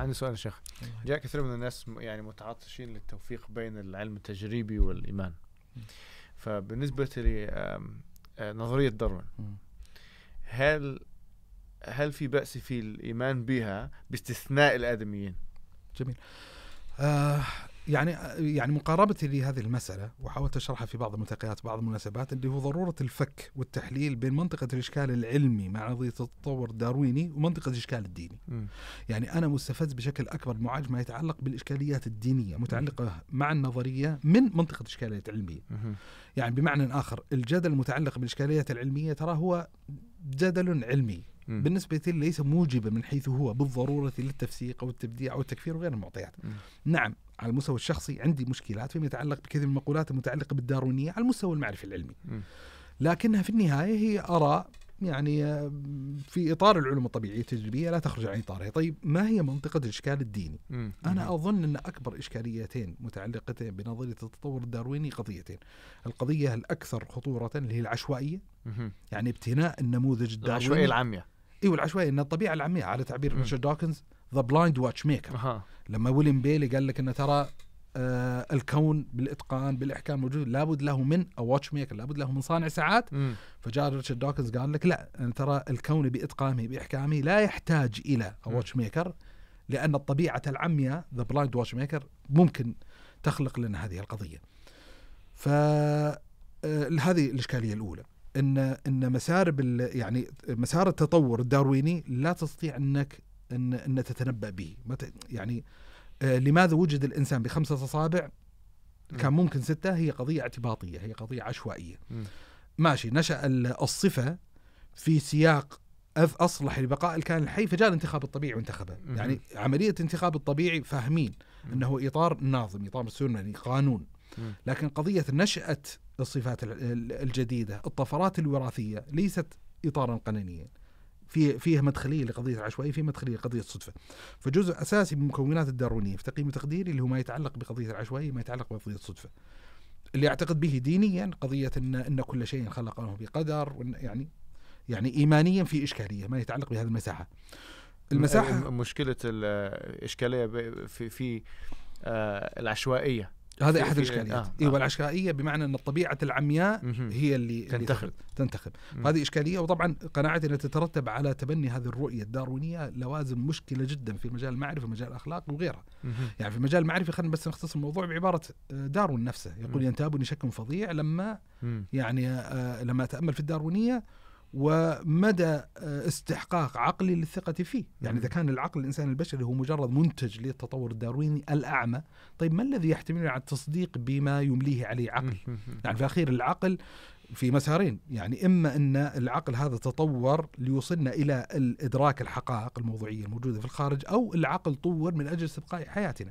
عندي سؤال شيخ جاء كثير من الناس يعني متعطشين للتوفيق بين العلم التجريبي والايمان فبالنسبه لنظريه آه، داروين هل هل في بأس في الإيمان بها باستثناء الآدميين؟ جميل. آه يعني يعني مقاربتي لهذه المساله وحاولت اشرحها في بعض الملتقيات بعض المناسبات اللي هو ضروره الفك والتحليل بين منطقه الاشكال العلمي مع نظريه التطور الدارويني ومنطقه الاشكال الديني. م. يعني انا مستفز بشكل اكبر معالج ما يتعلق بالاشكاليات الدينيه متعلقه م. مع النظريه من منطقه الاشكاليات العلميه. م. يعني بمعنى اخر الجدل المتعلق بالاشكاليات العلميه ترى هو جدل علمي بالنسبة بالنسبة ليس موجبة من حيث هو بالضرورة للتفسيق أو التبديع أو التكفير وغير المعطيات نعم على المستوى الشخصي عندي مشكلات فيما يتعلق بكثير من المقولات المتعلقة بالدارونية على المستوى المعرفي العلمي لكنها في النهاية هي آراء يعني آه، في اطار العلوم الطبيعيه التجريبيه لا تخرج عن اطارها، طيب ما هي منطقه الاشكال الديني؟ مم. انا اظن ان اكبر اشكاليتين متعلقتين بنظريه التطور الدارويني قضيتين. القضيه الاكثر خطوره اللي هي العشوائيه مم. يعني ابتناء النموذج الدارويني العشوائيه العاميه ايوه العشوائيه ان الطبيعه العاميه على تعبير ريتشارد دوكنز ذا بلايند واتش ميكر لما ويليام بيلي قال لك انه ترى آه الكون بالاتقان بالاحكام موجود لابد له من واتش ميكر لابد له من صانع ساعات فجاء ريتشارد دوكنز قال لك لا ترى الكون باتقانه باحكامه لا يحتاج الى واتش ميكر لان الطبيعه العمياء ذا بلايند واتش ميكر ممكن تخلق لنا هذه القضيه. ف آه، هذه الاشكاليه الاولى. ان ان مسار يعني مسار التطور الدارويني لا تستطيع انك ان ان تتنبا به يعني آه، لماذا وجد الانسان بخمسه اصابع كان ممكن سته هي قضيه اعتباطيه هي قضيه عشوائيه ماشي نشا الصفه في سياق اصلح لبقاء الكائن الحي فجاء الانتخاب الطبيعي وانتخبه يعني عمليه انتخاب الطبيعي فاهمين انه اطار ناظم اطار سنني يعني قانون لكن قضيه نشاه للصفات الجديدة الطفرات الوراثية ليست إطارا قانونيا في فيها مدخليه لقضيه العشوائيه في مدخليه لقضيه الصدفه. فجزء اساسي من مكونات الداروينيه في تقييم تقديري اللي هو ما يتعلق بقضيه العشوائيه ما يتعلق بقضيه الصدفه. اللي اعتقد به دينيا قضيه ان ان كل شيء خلقه بقدر وإن يعني يعني ايمانيا في اشكاليه ما يتعلق بهذه المساحه. المساحه مشكله الاشكاليه في في آه، العشوائيه هذا احد الاشكاليات آه. ايوه آه. العشوائيه بمعنى ان الطبيعه العمياء هي اللي تنتخب اللي تنتخب هذه اشكاليه وطبعا قناعتي انها تترتب على تبني هذه الرؤيه الداروينيه لوازم مشكله جدا في المجال المعرفي ومجال الاخلاق وغيرها مم. يعني في المجال المعرفي خلينا بس نختصر الموضوع بعباره آه، داروين نفسه يقول ينتابني شك فظيع لما مم. يعني آه لما اتامل في الداروينيه ومدى آه، استحقاق عقلي للثقة فيه يعني إذا كان العقل الإنسان البشري هو مجرد منتج للتطور الدارويني الأعمى طيب ما الذي يحتمل على التصديق بما يمليه عليه عقل يعني في الأخير العقل في مسارين يعني إما أن العقل هذا تطور ليوصلنا إلى الإدراك الحقائق الموضوعية الموجودة في الخارج أو العقل طور من أجل استبقاء حياتنا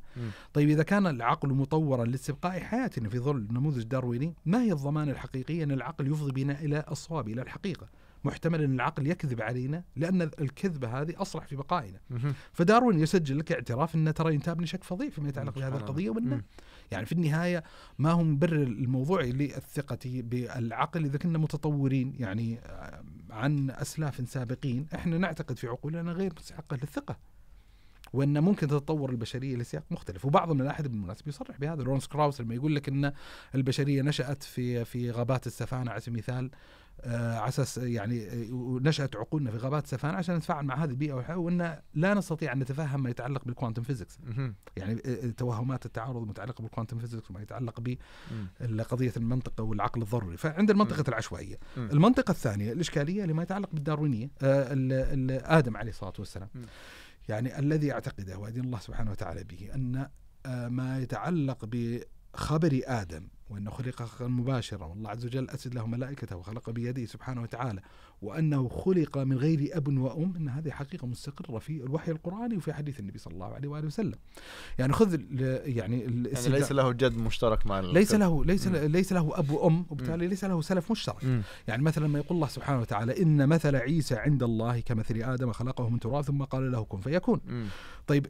طيب إذا كان العقل مطورا لاستبقاء حياتنا في ظل نموذج دارويني ما هي الضمانة الحقيقية أن العقل يفضي بنا إلى الصواب إلى الحقيقة محتمل أن العقل يكذب علينا لأن الكذبة هذه أصلح في بقائنا فداروين يسجل لك اعتراف أن ترى ينتابني شك فظيع فيما يتعلق بهذه القضية وأنه يعني في النهاية ما هو مبرر الموضوع للثقة بالعقل إذا كنا متطورين يعني آه، عن أسلاف سابقين إحنا نعتقد في عقولنا غير مستحقة للثقة وان ممكن تتطور البشريه لسياق مختلف وبعض الملاحد بالمناسبه يصرح بهذا لورنس كراوس لما يقول لك ان البشريه نشات في في غابات السفانه على سبيل المثال آه، على اساس يعني آه، نشات عقولنا في غابات سفان عشان نتفاعل مع هذه البيئه والحياه وان لا نستطيع ان نتفهم ما يتعلق بالكوانتم فيزيكس يعني آه، توهمات التعارض المتعلقه بالكوانتم فيزيكس وما يتعلق بقضيه المنطقه والعقل الضروري فعند المنطقه العشوائيه المنطقه الثانيه الاشكاليه لما يتعلق بالداروينيه ادم عليه الصلاه والسلام يعني الذي اعتقده وادين الله سبحانه وتعالى به ان ما يتعلق ب خبر آدم وأنه خلق خلقا مباشرة والله عز وجل أسد له ملائكته وخلق بيده سبحانه وتعالى وأنه خلق من غير أب وأم إن هذه حقيقة مستقرة في الوحي القرآني وفي حديث النبي صلى الله عليه وآله وسلم يعني خذ يعني, يعني ليس له جد مشترك مع ليس له ليس م. ليس له أب وأم وبالتالي ليس له سلف مشترك م. يعني مثلا ما يقول الله سبحانه وتعالى إن مثل عيسى عند الله كمثل آدم خلقه من تراب ثم قال له كن فيكون م. طيب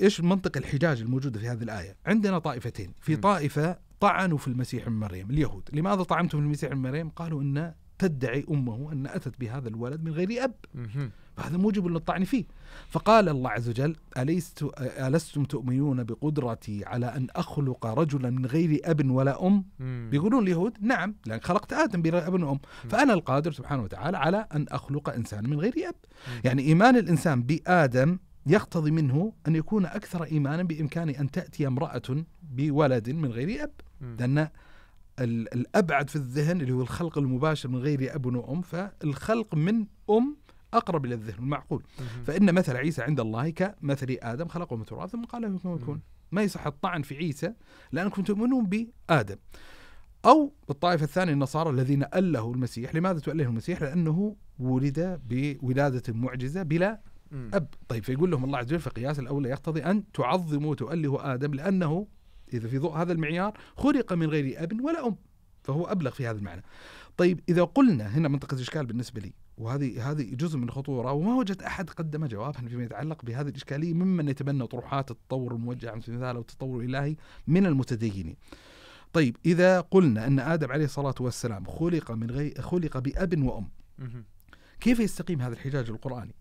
ايش منطق الحجاج الموجوده في هذه الايه؟ عندنا طائفتين، في طائفه طعنوا في المسيح ابن مريم، اليهود، لماذا طعنتم في المسيح ابن مريم؟ قالوا ان تدعي امه ان اتت بهذا الولد من غير اب. فهذا موجب للطعن فيه. فقال الله عز وجل: أليست ألستم تؤمنون بقدرتي على أن أخلق رجلا من غير أب ولا أم؟ بيقولون اليهود: نعم، لأن خلقت آدم بلا أب وأم، فأنا القادر سبحانه وتعالى على أن أخلق إنسان من غير أب. يعني إيمان الإنسان بآدم يقتضي منه أن يكون أكثر إيمانا بإمكان أن تأتي امرأة بولد من غير أب لأن الأبعد في الذهن اللي هو الخلق المباشر من غير أب وأم فالخلق من أم أقرب إلى الذهن المعقول فإن مثل عيسى عند الله كمثل آدم خلقه من تراب ثم قال له يكون ما يصح الطعن في عيسى لأنكم تؤمنون بآدم أو الطائفة الثانية النصارى الذين ألهوا المسيح لماذا تؤله المسيح؟ لأنه ولد بولادة معجزة بلا اب طيب فيقول لهم الله عز وجل فقياس الاولى يقتضي ان تعظموا تؤلهوا ادم لانه اذا في ضوء هذا المعيار خلق من غير اب ولا ام فهو ابلغ في هذا المعنى طيب اذا قلنا هنا منطقه الاشكال بالنسبه لي وهذه هذه جزء من الخطوره وما وجدت احد قدم جوابا فيما يتعلق بهذه الاشكاليه ممن يتبنى طروحات التطور الموجهه عن مثال او التطور الالهي من المتدينين. طيب اذا قلنا ان ادم عليه الصلاه والسلام خلق من غير خلق باب وام كيف يستقيم هذا الحجاج القراني؟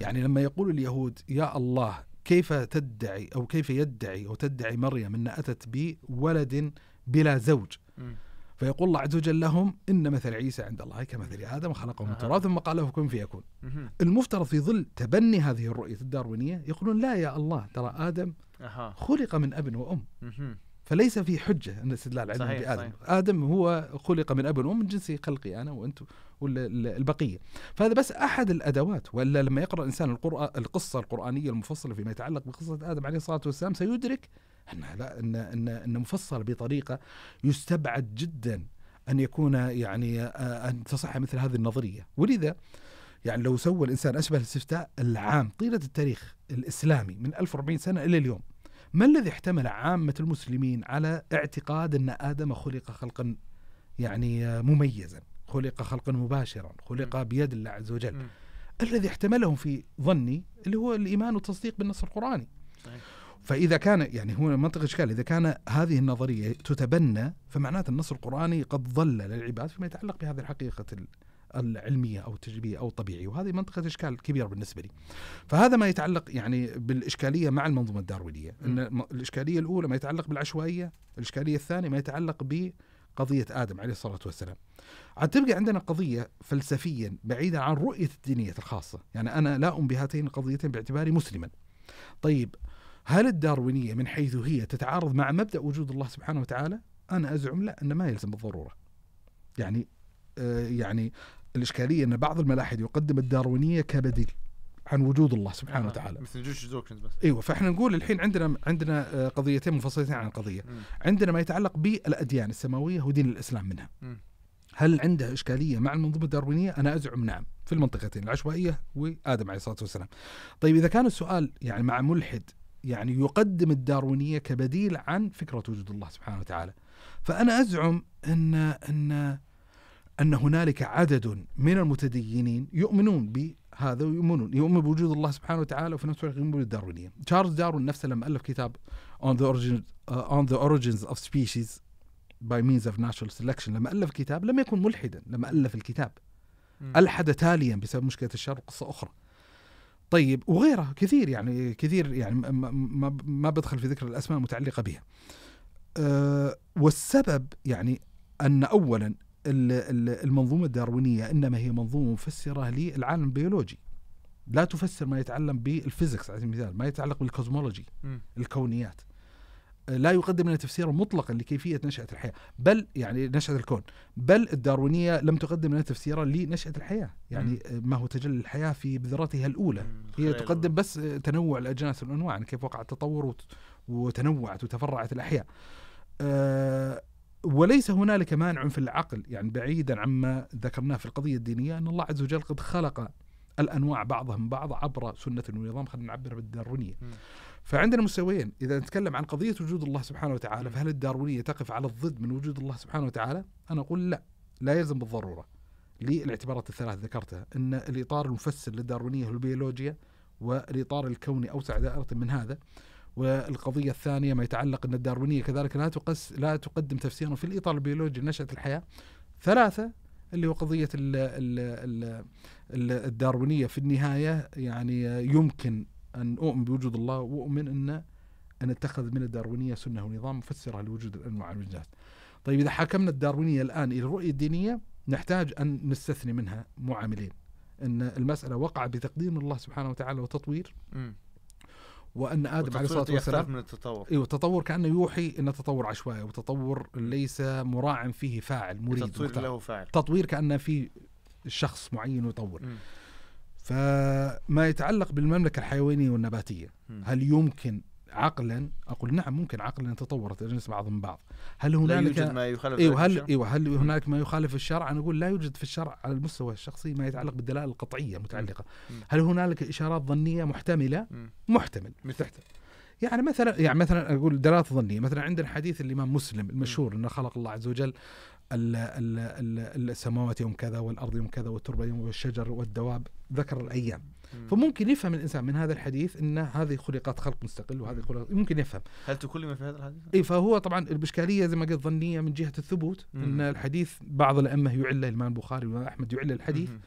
يعني لما يقول اليهود يا الله كيف تدعي أو كيف يدعي أو تدعي مريم أن أتت بولد بلا زوج فيقول الله عز وجل لهم إن مثل عيسى عند الله كمثل آدم خلقه من تراب ثم قال له كن فيكون المفترض في ظل تبني هذه الرؤية الداروينية يقولون لا يا الله ترى آدم خلق من أب وأم فليس في حجه ان استدلال علم صحيح بادم صحيح. ادم هو خلق من اب وام من جنسي خلقي انا وأنت والبقيه فهذا بس احد الادوات والا لما يقرا الانسان القرآن القصه القرانيه المفصله فيما يتعلق بقصه ادم عليه الصلاه والسلام سيدرك انها لا ان ان ان مفصل بطريقه يستبعد جدا ان يكون يعني آه، ان تصح مثل هذه النظريه ولذا يعني لو سوى الانسان اشبه الاستفتاء العام طيله التاريخ الاسلامي من 1040 سنه الى اليوم ما الذي احتمل عامة المسلمين على اعتقاد أن آدم خلق خلقا يعني مميزا خلق خلقا مباشرا خلق بيد الله عز وجل الذي احتملهم في ظني اللي هو الإيمان والتصديق بالنص القرآني فإذا كان يعني هو منطق إشكال إذا كان هذه النظرية تتبنى فمعناته النص القرآني قد ظل للعباد فيما يتعلق بهذه الحقيقة العلميه او التجريبيه او الطبيعيه وهذه منطقه اشكال كبيره بالنسبه لي فهذا ما يتعلق يعني بالاشكاليه مع المنظومه الداروينيه ان الاشكاليه الاولى ما يتعلق بالعشوائيه الاشكاليه الثانيه ما يتعلق ب قضية آدم عليه الصلاة والسلام عاد تبقى عندنا قضية فلسفيا بعيدة عن رؤية الدينية الخاصة يعني أنا لا أم بهاتين القضيتين باعتباري مسلما طيب هل الداروينية من حيث هي تتعارض مع مبدأ وجود الله سبحانه وتعالى أنا أزعم لا أن ما يلزم بالضرورة يعني آه يعني الإشكالية أن بعض الملاحد يقدم الداروينية كبديل عن وجود الله سبحانه آه. وتعالى مثل جوش دوكنز بس ايوه فاحنا نقول الحين عندنا عندنا آه، قضيتين منفصلتين عن القضيه م. عندنا ما يتعلق بالاديان السماويه ودين الاسلام منها م. هل عنده اشكاليه مع المنظومه الداروينيه؟ انا ازعم نعم في المنطقتين العشوائيه وادم عليه الصلاه والسلام. طيب اذا كان السؤال يعني مع ملحد يعني يقدم الداروينيه كبديل عن فكره وجود الله سبحانه وتعالى. فانا ازعم ان ان أن هنالك عدد من المتدينين يؤمنون بهذا ويؤمنون يؤمن بوجود الله سبحانه وتعالى وفي نفس الوقت يؤمن بالدارونيه. تشارلز دارون نفسه لما ألف كتاب On the, Origin, uh, on the Origins of Species by Means of Natural Selection لما ألف كتاب لم يكن ملحدا لما ألف الكتاب ألحد تاليا بسبب مشكلة الشر قصة أخرى طيب وغيرها كثير يعني كثير يعني ما, ما بدخل في ذكر الأسماء المتعلقة بها أه والسبب يعني أن أولا المنظومة الداروينية إنما هي منظومة مفسرة للعالم البيولوجي لا تفسر ما يتعلم بالفيزيكس على سبيل المثال ما يتعلق بالكوزمولوجي الكونيات لا يقدم لنا تفسيرا مطلقا لكيفيه نشاه الحياه، بل يعني نشاه الكون، بل الداروينيه لم تقدم لنا تفسيرا لنشاه الحياه، يعني ما هو تجلي الحياه في بذرتها الاولى، هي تقدم بس تنوع الاجناس والانواع، يعني كيف وقع التطور وتنوعت وتفرعت الاحياء. آه وليس هنالك مانع في العقل يعني بعيدا عما ذكرناه في القضية الدينية أن الله عز وجل قد خلق الأنواع بعضهم بعض عبر سنة ونظام خلينا نعبر بالدارونية فعندنا مستويين إذا نتكلم عن قضية وجود الله سبحانه وتعالى فهل الدارونية تقف على الضد من وجود الله سبحانه وتعالى أنا أقول لا لا يلزم بالضرورة للاعتبارات الثلاث ذكرتها أن الإطار المفسر للدارونية هو البيولوجيا والإطار الكوني أوسع دائرة من هذا والقضية الثانية ما يتعلق أن الداروينية كذلك لا تقس لا تقدم تفسيرا في الإطار البيولوجي لنشأة الحياة ثلاثة اللي هو قضية الـ الـ الـ الـ الداروينية في النهاية يعني يمكن أن أؤمن بوجود الله وأؤمن أن أن اتخذ من الداروينية سنة ونظام مفسرة لوجود الأنواع والجنسات طيب إذا حكمنا الداروينية الآن إلى الرؤية الدينية نحتاج أن نستثني منها معاملين أن المسألة وقع بتقديم الله سبحانه وتعالى وتطوير م. وان ادم عليه الصلاه والسلام من التطور ايوه التطور كانه يوحي ان التطور عشوائي وتطور ليس مراع فيه فاعل مريد تطوير مختار. له فاعل تطوير كانه في شخص معين يطور فما يتعلق بالمملكه الحيوانيه والنباتيه م. هل يمكن عقلا اقول نعم ممكن عقلا تطورت الاجنس بعضهم بعض هل هنالك لا يوجد ما يخالف ايوه هل ايوه هل نعم. هناك ما يخالف الشرع انا اقول لا يوجد في الشرع على المستوى الشخصي ما يتعلق بالدلائل القطعيه نعم. المتعلقه نعم. هل هنالك اشارات ظنيه محتمله محتمل محتمل يعني مثلا يعني مثلا اقول دلالات ظنيه مثلا عندنا حديث الامام مسلم المشهور انه خلق الله عز وجل السماوات يوم كذا والارض يوم كذا والتربه يوم والشجر والدواب ذكر الايام فممكن يفهم الانسان من هذا الحديث ان هذه خلقت خلق مستقل وهذه خلق ممكن يفهم هل تكلم في هذا الحديث؟ اي فهو طبعا الاشكاليه زي ما قلت ظنيه من جهه الثبوت مم. ان الحديث بعض الائمه يعله الامام البخاري والامام احمد يعله الحديث مم.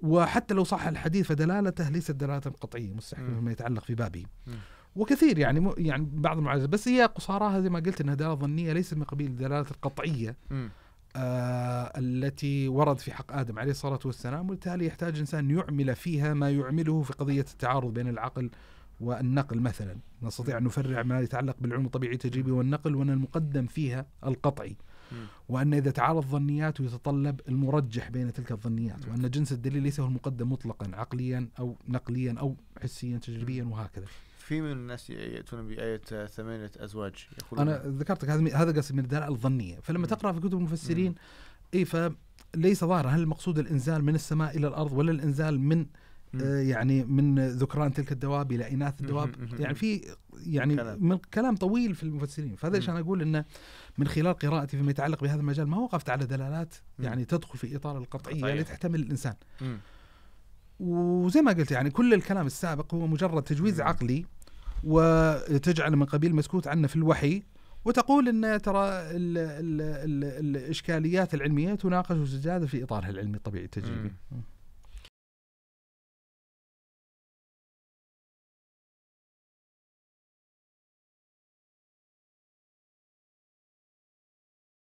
وحتى لو صح الحديث فدلالته ليست دلاله قطعيه مستحيل فيما يتعلق في بابه مم. وكثير يعني يعني بعض المعالجات بس هي قصاراها زي ما قلت انها دلاله ظنيه ليست من قبيل الدلاله القطعيه مم. آه، التي ورد في حق ادم عليه الصلاه والسلام وبالتالي يحتاج انسان يعمل فيها ما يعمله في قضيه التعارض بين العقل والنقل مثلا نستطيع ان نفرع ما يتعلق بالعلم الطبيعي التجريبي والنقل وان المقدم فيها القطعي وان اذا تعارض ظنيات يتطلب المرجح بين تلك الظنيات وان جنس الدليل ليس هو المقدم مطلقا عقليا او نقليا او حسيا تجريبيا وهكذا في من الناس ياتون بايه ثمانيه ازواج يقولون انا نعم. ذكرتك هذا هذا قصدي من الدلاله الظنيه فلما تقرا في كتب المفسرين اي فليس ظاهرا هل المقصود الانزال من السماء الى الارض ولا الانزال من آه يعني من ذكران تلك الدواب الى اناث الدواب يعني في يعني كلام. من كلام طويل في المفسرين فهذا ليش انا اقول انه من خلال قراءتي فيما يتعلق بهذا المجال ما وقفت على دلالات يعني تدخل في اطار القطعيه التي تحتمل الانسان وزي ما قلت يعني كل الكلام السابق هو مجرد تجويز عقلي وتجعل من قبيل مسكوت عنه في الوحي وتقول ان ترى الـ الـ الـ الاشكاليات العلميه تناقش وتتجادل في اطارها العلمي الطبيعي التجريبي.